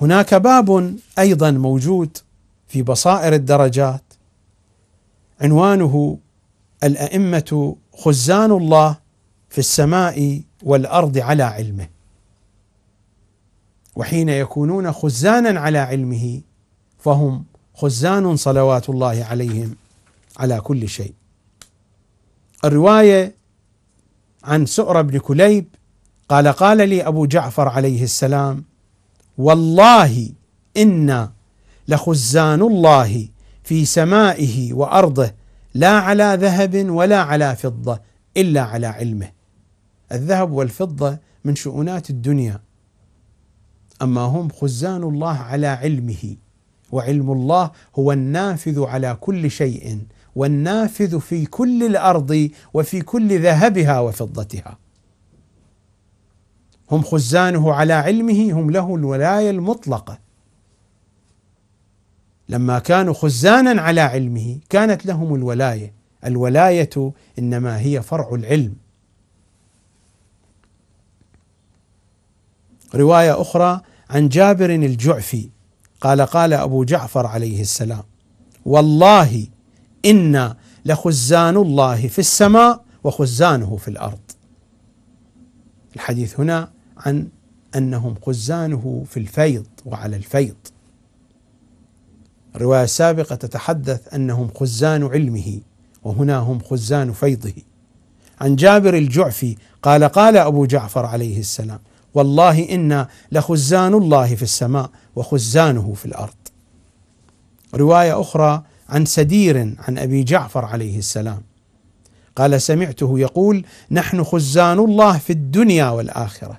هناك باب ايضا موجود في بصائر الدرجات عنوانه الائمه خزان الله في السماء والارض على علمه وحين يكونون خزانا على علمه فهم خزان صلوات الله عليهم على كل شيء الروايه عن سؤر بن كليب قال قال لي ابو جعفر عليه السلام والله إنا لخزان الله في سمائه وأرضه لا على ذهب ولا على فضة إلا على علمه الذهب والفضة من شؤونات الدنيا أما هم خزان الله على علمه وعلم الله هو النافذ على كل شيء والنافذ في كل الارض وفي كل ذهبها وفضتها هم خزانه على علمه هم له الولايه المطلقه لما كانوا خزانا على علمه كانت لهم الولايه الولايه انما هي فرع العلم روايه اخرى عن جابر الجعفي قال قال ابو جعفر عليه السلام والله انا لخزان الله في السماء وخزانه في الارض الحديث هنا عن أنهم خزانه في الفيض وعلى الفيض الرواية السابقة تتحدث أنهم خزان علمه وهنا هم خزان فيضه عن جابر الجعفي قال قال أبو جعفر عليه السلام والله إنا لخزان الله في السماء وخزانه في الأرض رواية أخرى عن سدير عن أبي جعفر عليه السلام قال سمعته يقول نحن خزان الله في الدنيا والآخرة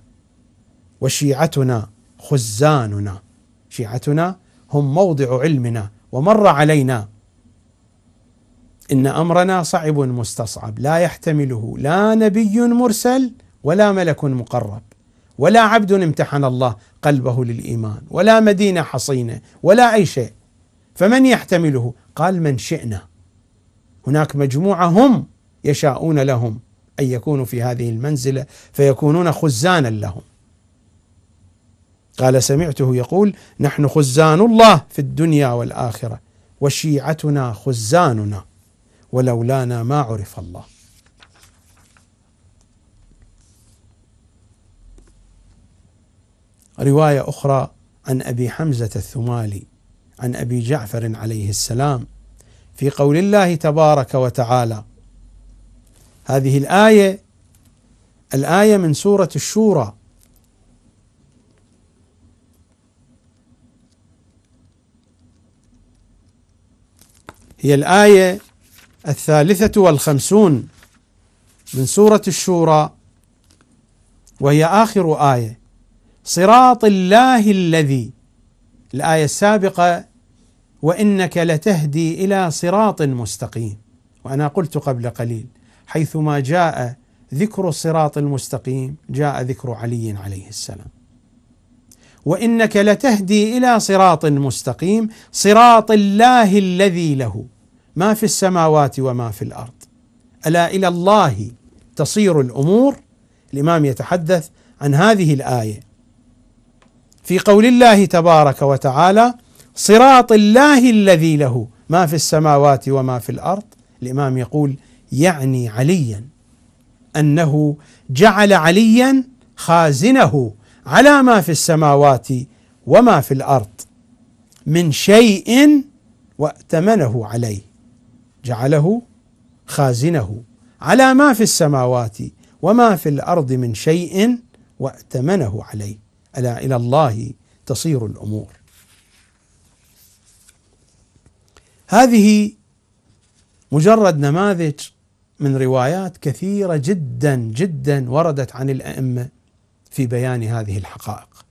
وشيعتنا خزاننا شيعتنا هم موضع علمنا ومر علينا إن أمرنا صعب مستصعب لا يحتمله لا نبي مرسل ولا ملك مقرب ولا عبد امتحن الله قلبه للإيمان ولا مدينة حصينة ولا أي شيء فمن يحتمله قال من شئنا هناك مجموعة هم يشاءون لهم أن يكونوا في هذه المنزلة فيكونون خزانا لهم قال سمعته يقول نحن خزان الله في الدنيا والآخرة وشيعتنا خزاننا ولولانا ما عرف الله رواية أخرى عن أبي حمزة الثمالي عن أبي جعفر عليه السلام في قول الله تبارك وتعالى هذه الآية الآية من سورة الشورى هي الآية الثالثة والخمسون من سورة الشورى وهي آخر آية صراط الله الذي الآية السابقة وإنك لتهدي إلى صراط مستقيم وأنا قلت قبل قليل حيثما جاء ذكر الصراط المستقيم جاء ذكر علي عليه السلام وانك لتهدي الى صراط مستقيم صراط الله الذي له ما في السماوات وما في الارض الا الى الله تصير الامور الامام يتحدث عن هذه الايه في قول الله تبارك وتعالى صراط الله الذي له ما في السماوات وما في الارض الامام يقول يعني عليا انه جعل عليا خازنه على ما في السماوات وما في الارض من شيء واتمنه عليه جعله خازنه على ما في السماوات وما في الارض من شيء واتمنه عليه الا الى الله تصير الامور. هذه مجرد نماذج من روايات كثيره جدا جدا وردت عن الائمه في بيان هذه الحقائق.